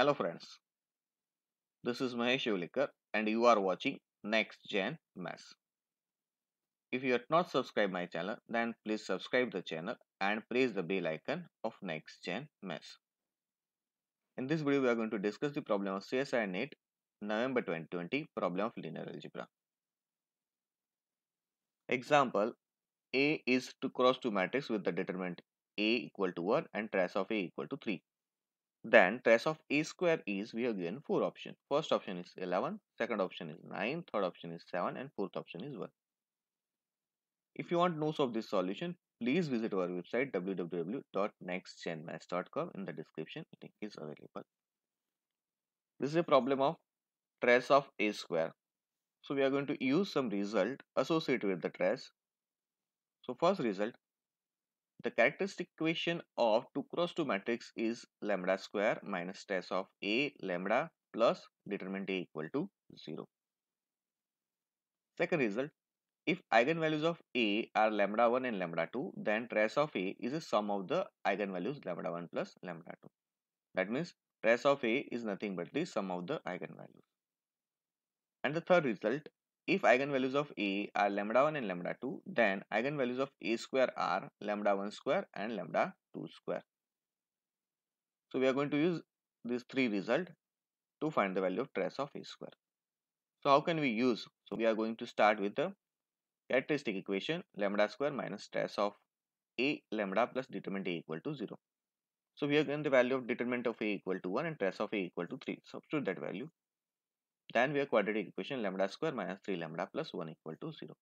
Hello friends, this is Mahesh Evlikar and you are watching Next Gen Mess. If you have not subscribed my channel then please subscribe the channel and press the bell icon of Next Gen Mess. In this video we are going to discuss the problem of CSI NET November 2020 problem of linear algebra. Example A is to cross 2 matrix with the determinant A equal to 1 and trace of A equal to 3. Then trace of a square is we have given four options. First option is 11, second option is 9, third option is 7 and fourth option is 1. If you want notes of this solution, please visit our website www.nextgenmaths.com in the description link is available. This is a problem of trace of a square. So we are going to use some result associated with the trace. So first result the characteristic equation of 2 cross 2 matrix is lambda square minus trace of A lambda plus determinant A equal to 0. Second result, if eigenvalues of A are lambda 1 and lambda 2, then trace of A is a sum of the eigenvalues lambda 1 plus lambda 2. That means trace of A is nothing but the sum of the eigenvalues. And the third result, if eigenvalues of A are lambda 1 and lambda 2, then eigenvalues of A square are lambda 1 square and lambda 2 square. So we are going to use these three result to find the value of trace of A square. So how can we use? So we are going to start with the characteristic equation lambda square minus trace of A lambda plus determinant A equal to 0. So we are given the value of determinant of A equal to 1 and trace of A equal to 3. Substitute that value then we have quadratic equation lambda square minus 3 lambda plus 1 equal to 0.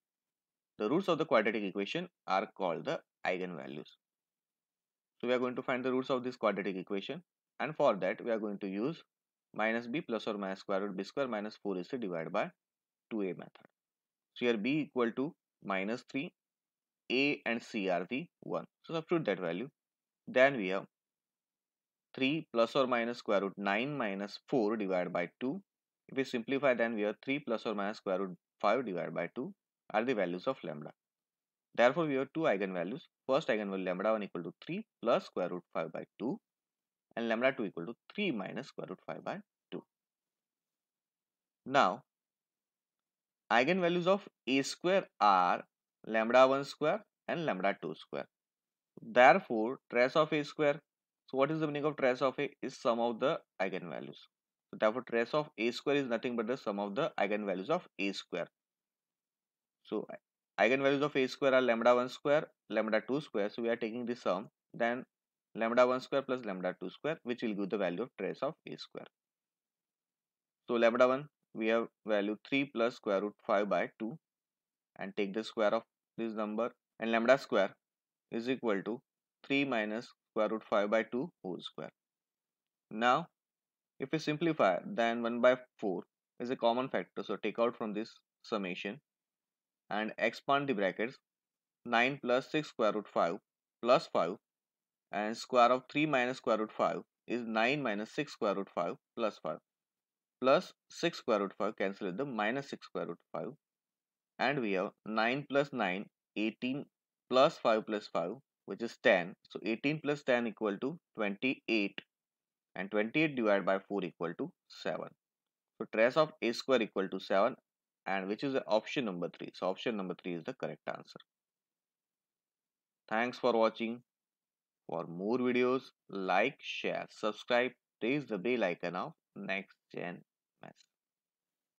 The roots of the quadratic equation are called the eigenvalues. So we are going to find the roots of this quadratic equation and for that we are going to use minus b plus or minus square root b square minus 4ac divided by 2a method. So here b equal to minus 3, a and c are the 1. So substitute that value. Then we have 3 plus or minus square root 9 minus 4 divided by 2 if we simplify then we have 3 plus or minus square root 5 divided by 2 are the values of lambda. Therefore, we have two eigenvalues. First eigenvalue lambda 1 equal to 3 plus square root 5 by 2 and lambda 2 equal to 3 minus square root 5 by 2. Now, eigenvalues of a square are lambda 1 square and lambda 2 square. Therefore, trace of a square. So, what is the meaning of trace of a is sum of the eigenvalues. So therefore trace of A square is nothing but the sum of the eigenvalues of A square. So eigenvalues of A square are lambda 1 square, lambda 2 square. So we are taking the sum then lambda 1 square plus lambda 2 square which will give the value of trace of A square. So lambda 1 we have value 3 plus square root 5 by 2 and take the square of this number and lambda square is equal to 3 minus square root 5 by 2 whole square. Now if we simplify, then 1 by 4 is a common factor. So take out from this summation and expand the brackets. 9 plus 6 square root 5 plus 5 and square of 3 minus square root 5 is 9 minus 6 square root 5 plus 5 plus 6 square root 5 cancel the minus 6 square root 5 and we have 9 plus 9 18 plus 5 plus 5 which is 10 so 18 plus 10 equal to 28 and 28 divided by 4 equal to 7. So trace of a square equal to 7 and which is the option number 3. So option number 3 is the correct answer. Thanks for watching. For more videos, like, share, subscribe, raise the bell icon of next gen message.